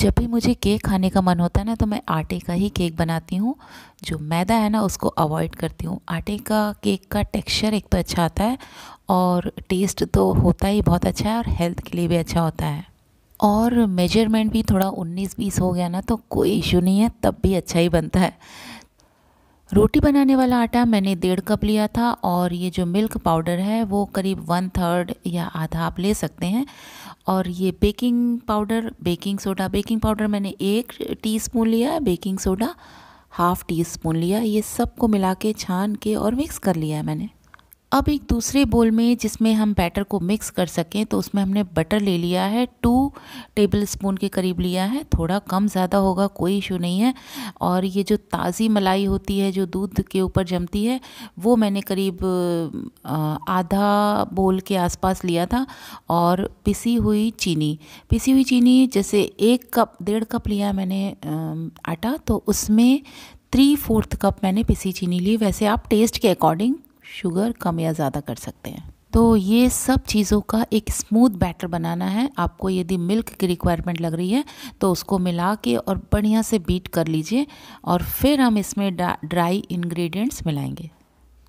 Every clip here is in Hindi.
जब भी मुझे केक खाने का मन होता है ना तो मैं आटे का ही केक बनाती हूँ जो मैदा है ना उसको अवॉइड करती हूँ आटे का केक का टेक्सचर एक तो अच्छा आता है और टेस्ट तो होता ही बहुत अच्छा है और हेल्थ के लिए भी अच्छा होता है और मेजरमेंट भी थोडा उन्नीस बीस हो गया ना तो कोई इशू नहीं है तब भी अच्छा ही बनता है रोटी बनाने वाला आटा मैंने डेढ़ कप लिया था और ये जो मिल्क पाउडर है वो करीब वन थर्ड या आधा आप ले सकते हैं और ये baking powder baking soda baking powder मैंने एक टीस्पून लिया है baking soda half teaspoon लिया ये सबको मिला के छान के और मिक्स कर लिया है मैंने अब एक दूसरे बोल में जिसमें हम बैटर को मिक्स कर सकें तो उसमें हमने बटर ले लिया है टू टेबल स्पून के करीब लिया है थोड़ा कम ज़्यादा होगा कोई इशू नहीं है और ये जो ताज़ी मलाई होती है जो दूध के ऊपर जमती है वो मैंने करीब आधा बोल के आसपास लिया था और पिसी हुई चीनी पिसी हुई चीनी जैसे एक कप डेढ़ कप लिया मैंने आटा तो उसमें थ्री फोर्थ कप मैंने पिसी चीनी ली वैसे आप टेस्ट के अकॉर्डिंग शुगर कम या ज़्यादा कर सकते हैं तो ये सब चीज़ों का एक स्मूथ बैटर बनाना है आपको यदि मिल्क की रिक्वायरमेंट लग रही है तो उसको मिला के और बढ़िया से बीट कर लीजिए और फिर हम इसमें ड्राई इंग्रेडिएंट्स मिलाएंगे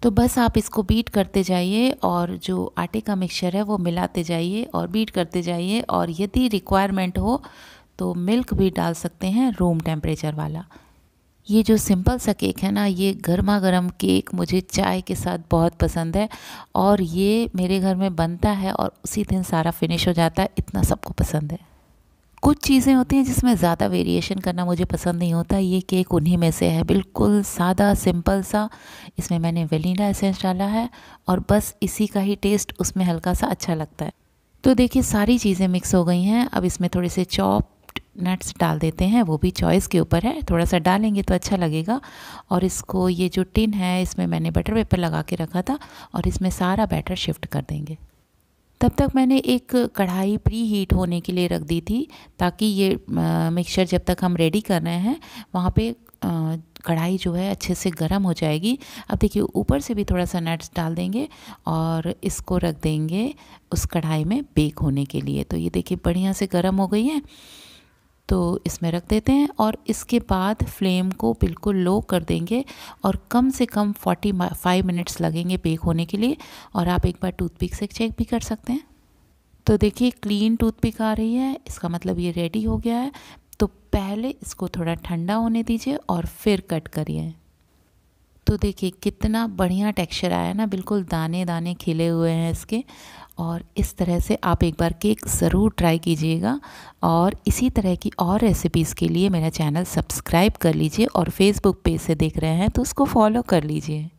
तो बस आप इसको बीट करते जाइए और जो आटे का मिक्सचर है वो मिलाते जाइए और बीट करते जाइए और यदि रिक्वायरमेंट हो तो मिल्क भी डाल सकते हैं रूम टेम्परेचर वाला ये जो सिंपल सा केक है ना ये गर्मा गर्म केक मुझे चाय के साथ बहुत पसंद है और ये मेरे घर में बनता है और उसी दिन सारा फिनिश हो जाता है इतना सबको पसंद है कुछ चीज़ें होती हैं जिसमें ज़्यादा वेरिएशन करना मुझे पसंद नहीं होता ये केक उन्हीं में से है बिल्कुल सादा सिंपल सा इसमें मैंने वेनीला एसेंस डाला है और बस इसी का ही टेस्ट उसमें हल्का सा अच्छा लगता है तो देखिए सारी चीज़ें मिक्स हो गई हैं अब इसमें थोड़े से चॉप नट्स डाल देते हैं वो भी चॉइस के ऊपर है थोड़ा सा डालेंगे तो अच्छा लगेगा और इसको ये जो टिन है इसमें मैंने बटर पेपर लगा के रखा था और इसमें सारा बैटर शिफ्ट कर देंगे तब तक मैंने एक कढ़ाई प्री हीट होने के लिए रख दी थी ताकि ये मिक्सचर जब तक हम रेडी कर रहे हैं वहाँ पे कढ़ाई जो है अच्छे से गर्म हो जाएगी अब देखिए ऊपर से भी थोड़ा सा नट्स डाल देंगे और इसको रख देंगे उस कढ़ाई में बेक होने के लिए तो ये देखिए बढ़िया से गर्म हो गई है तो इसमें रख देते हैं और इसके बाद फ्लेम को बिल्कुल लो कर देंगे और कम से कम फोर्टी फाइव मिनट्स लगेंगे बेक होने के लिए और आप एक बार टूथपिक से चेक भी कर सकते हैं तो देखिए क्लीन टूथपिक आ रही है इसका मतलब ये रेडी हो गया है तो पहले इसको थोड़ा ठंडा होने दीजिए और फिर कट करिए तो देखिए कितना बढ़िया टेक्सचर आया ना बिल्कुल दाने दाने खिले हुए हैं इसके और इस तरह से आप एक बार केक ज़रूर ट्राई कीजिएगा और इसी तरह की और रेसिपीज़ के लिए मेरा चैनल सब्सक्राइब कर लीजिए और फेसबुक पेज से देख रहे हैं तो उसको फॉलो कर लीजिए